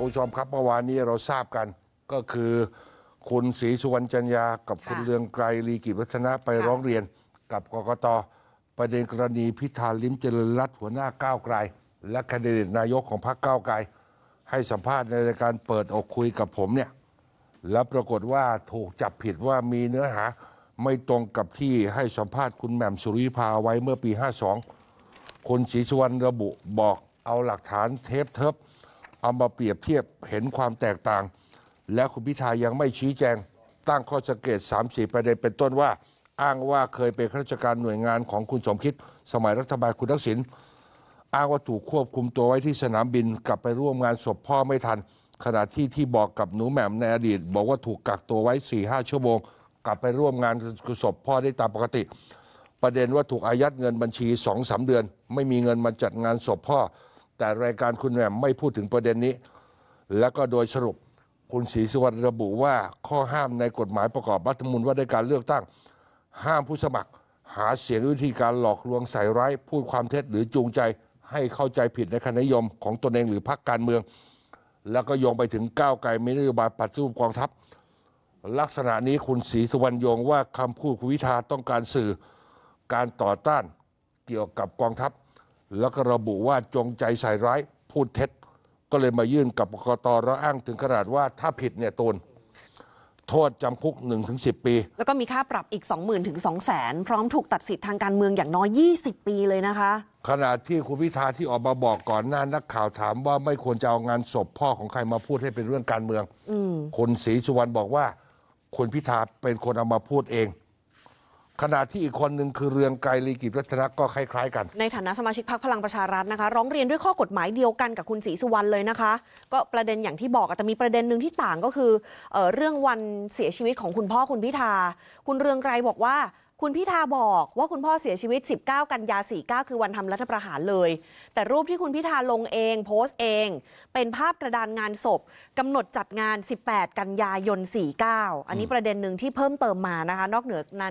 คุณผู้ชมครับเมื่อวานนี้เราทราบกันก็คือคุณศรีสุวรรณจันยากับคุณเลืองไกรลีกิจวัฒนะไปร้องเรียน กับกกตประเด็นกรณีพิธาลิ้มเจริญรัตหัวหน้าก้าวไกล และแคนดิเดตนายกของพรรคก้าวไกล ให้สัมภาษณ์ในการเปิดอกคุยกับผมเนี่ยแล้วปรากฏว่าถูกจับผิดว่ามีเนื้อหาไม่ตรงกับที่ให้สัมภาษณ์คุณแหม่มสุริพาไว้เมื่อปี 52คุณศรีสุวรรณระบุบอกเอาหลักฐานเทปเทปเอามาเปรียบเทียบเห็นความแตกต่าง แล้วคุณพิธายังไม่ชี้แจง ตั้งข้อสังเกต 3 4 ประเด็นเป็นต้นว่า อ้างว่าเคยเป็นข้าราชการหน่วยงานของคุณสมคิด สมัยรัฐบาลคุณทักษิณอ้างว่าถูกควบคุมตัวไว้ที่สนามบิน กลับไปร่วมงานศพพ่อไม่ทัน ขณะที่ที่บอกกับหนูแหม่มในอดีต บอกว่าถูกกักตัวไว้4ี่ห้าชั่วโมงกลับไปร่วมงานศพพ่อได้ตามปกติ ประเด็นว่าถูกอายัดเงินบัญชีสองสาเดือน ไม่มีเงินมาจัดงานศพพ่อแต่รายการคุณแหม่มไม่พูดถึงประเด็นนี้ แล้วก็โดยสรุปคุณศรีสุวรรณระบุว่าข้อห้ามในกฎหมายประกอบรัฐธรรมนูญว่าด้วยการเลือกตั้งห้ามผู้สมัคร หาเสียงวิธีการหลอกลวงใส่ร้ายพูดความเท็จหรือจูงใจให้เข้าใจผิดในคะิยมของตนเองหรือพรรคการเมือง แล้วก็โยงไปถึงก้าวไกลมีนโยบายปฏิรูปกองทัพ ลักษณะนี้คุณศรีสุวรรณโยงว่าคำพูดคุณวิทาต้องการสื่อการต่อต้านเกี่ยวกับกองทัพแล้วก็ระบุว่าจงใจใส่ร้าย พูดเท็จ ก็เลยมายื่นกับกกตแล้วอ้างถึงขนาดว่าถ้าผิดเนี่ยตนโทษจำคุก 1-10 ปี แล้วก็มีค่าปรับอีก 20,000ถึง200,000 พร้อมถูกตัดสิทธิ์ทางการเมืองอย่างน้อย 20 ปีเลยนะคะขณะที่คุณพิธาที่ออกมาบอกก่อนหน้านักข่าวถามว่าไม่ควรจะเอางานศพพ่อของใครมาพูดให้เป็นเรื่องการเมืองอคนศรีสุวรรณบอกว่าคุณพิธาเป็นคนเอามาพูดเองขณะที่อีกคนหนึ่งคือเรืองไกรลีกิจรัตนะก็คล้ายๆกัน ในฐานะสมาชิกพรรคพลังประชารัฐนะคะร้องเรียนด้วยข้อกฎหมายเดียวกันกับคุณศรีสุวรรณเลยนะคะ ก็ประเด็นอย่างที่บอกแต่มีประเด็นหนึ่งที่ต่างก็คือเออเรื่องวันเสียชีวิตของคุณพ่อคุณพิธาคุณเรืองไกรบอกว่าคุณพิธาบอกว่าคุณพ่อเสียชีวิต 19 กันยา 49 คือวันทำรัฐประหารเลย แต่รูปที่คุณพิธาลงเอง โพสต์เอง เป็นภาพกระดานงานศพกำหนดจัดงาน 18 กันยายน 49 อันนี้ประเด็นหนึ่งที่เพิ่มเติมมานะคะนอกเหนือนั้น